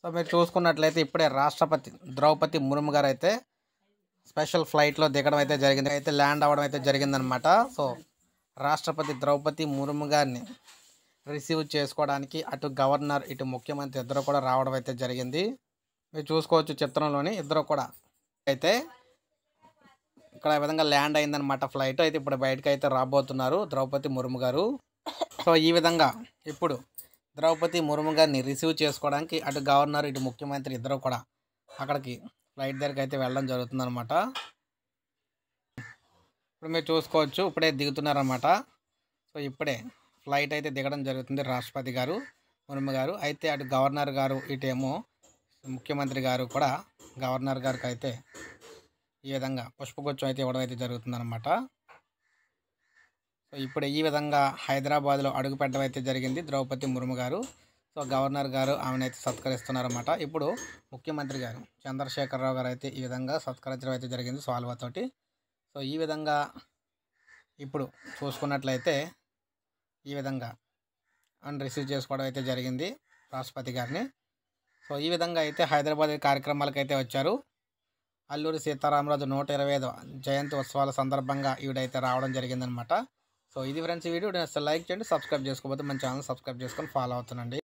so మీరు చూసుకున్నట్లయితే ఇప్పుడే రాష్ట్రపతి ద్రౌపది ముర్ము గారు అయితే స్పెషల్ ఫ్లైట్లో దిగడం అయితే జరిగింది అయితే ల్యాండ్ అవ్వడం అయితే జరిగిందనమాట సో రాష్ట్రపతి ద్రౌపది ముర్ము గారిని రిసీవ్ చేసుకోవడానికి అటు గవర్నర్ ఇటు ముఖ్యమంత్రి ఇద్దరు కూడా రావడం అయితే జరిగింది మీరు చూసుకోవచ్చు చిత్రంలోని ఇద్దరు కూడా అయితే ఇక్కడ విధంగా ల్యాండ్ అయిందనమాట ఫ్లైట్ అయితే ఇప్పుడు బయటకు అయితే రాబోతున్నారు ద్రౌపది ముర్ము గారు సో ఈ విధంగా ఇప్పుడు ద్రౌపది ముర్ము గారిని రిసీవ్ చేసుకోవడానికి అటు గవర్నర్ ఇటు ముఖ్యమంత్రి ఇద్దరు కూడా అక్కడికి ఫ్లైట్ దగ్గరికి అయితే వెళ్ళడం జరుగుతుందనమాట ఇప్పుడు మీరు చూసుకోవచ్చు ఇప్పుడే దిగుతున్నారనమాట సో ఇప్పుడే ఫ్లైట్ అయితే దిగడం జరుగుతుంది రాష్ట్రపతి గారు ముర్ము గారు అయితే అటు గవర్నర్ గారు ఇటేమో ముఖ్యమంత్రి గారు కూడా గవర్నర్ గారికి అయితే ఈ విధంగా పుష్పగుచ్చం అయితే ఇవ్వడం అయితే జరుగుతుందన్నమాట సో ఇప్పుడు ఈ విధంగా హైదరాబాద్లో అడుగుపెట్టడం అయితే జరిగింది ద్రౌపది ముర్ము గారు సో గవర్నర్ గారు ఆమెను అయితే సత్కరిస్తున్నారన్నమాట ఇప్పుడు ముఖ్యమంత్రి గారు చంద్రశేఖరరావు గారు అయితే ఈ విధంగా సత్కరించడం అయితే జరిగింది సాల్వాతోటి సో ఈ విధంగా ఇప్పుడు చూసుకున్నట్లయితే ఈ విధంగా అండ్ రిసీవ్ చేసుకోవడం అయితే జరిగింది రాష్ట్రపతి గారిని సో ఈ విధంగా అయితే హైదరాబాద్ కార్యక్రమాలకైతే వచ్చారు అల్లూరి సీతారామరాజు నూట ఇరవై ఐదు జయంతి ఉత్సవాల సందర్భంగా ఈవిడైతే రావడం జరిగిందనమాట సో ఇది ఫ్రెండ్స్ వీడియో నేను లైక్ చేయండి సబ్స్క్రైబ్ చేసుకోకపోతే మన ఛానల్ సబ్స్క్రైబ్ చేసుకొని ఫాలో అవుతానండి